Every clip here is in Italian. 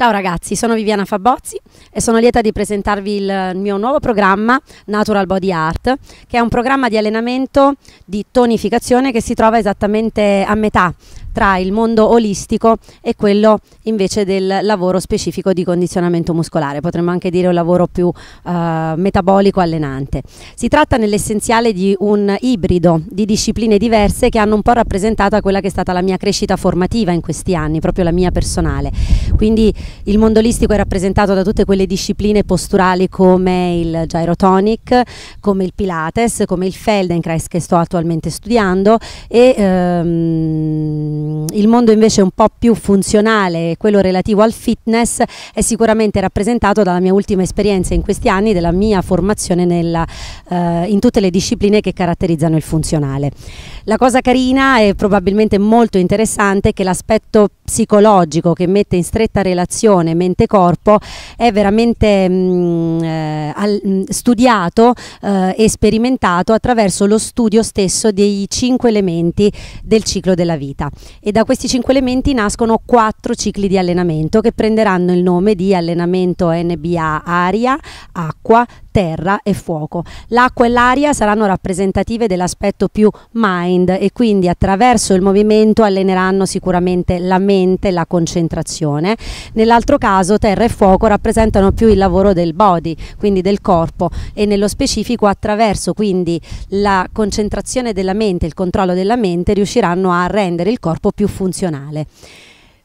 Ciao ragazzi, sono Viviana Fabozzi e sono lieta di presentarvi il mio nuovo programma Natural Body Art, che è un programma di allenamento di tonificazione che si trova esattamente a metà tra il mondo olistico e quello invece del lavoro specifico di condizionamento muscolare, potremmo anche dire un lavoro più eh, metabolico allenante. Si tratta nell'essenziale di un ibrido di discipline diverse che hanno un po' rappresentato quella che è stata la mia crescita formativa in questi anni, proprio la mia personale quindi il mondo olistico è rappresentato da tutte quelle discipline posturali come il gyrotonic, come il pilates, come il Feldenkrais che sto attualmente studiando e ehm, il mondo invece un po' più funzionale, quello relativo al fitness, è sicuramente rappresentato dalla mia ultima esperienza in questi anni della mia formazione nella, eh, in tutte le discipline che caratterizzano il funzionale. La cosa carina e probabilmente molto interessante è che l'aspetto psicologico che mette in stretto stretta relazione mente-corpo è veramente mh, mm, eh, al, mm, studiato eh, e sperimentato attraverso lo studio stesso dei cinque elementi del ciclo della vita e da questi cinque elementi nascono quattro cicli di allenamento che prenderanno il nome di allenamento NBA aria, acqua, terra e fuoco. L'acqua e l'aria saranno rappresentative dell'aspetto più mind e quindi attraverso il movimento alleneranno sicuramente la mente, la concentrazione. Nell'altro caso terra e fuoco rappresentano più il lavoro del body, quindi del corpo e nello specifico attraverso quindi la concentrazione della mente, il controllo della mente riusciranno a rendere il corpo più funzionale.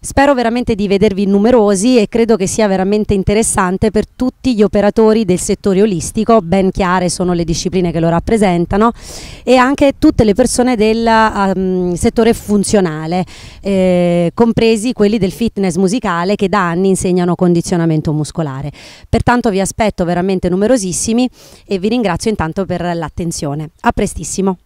Spero veramente di vedervi numerosi e credo che sia veramente interessante per tutti gli operatori del settore olistico, ben chiare sono le discipline che lo rappresentano e anche tutte le persone del um, settore funzionale, eh, compresi quelli del fitness musicale che da anni insegnano condizionamento muscolare. Pertanto vi aspetto veramente numerosissimi e vi ringrazio intanto per l'attenzione. A prestissimo!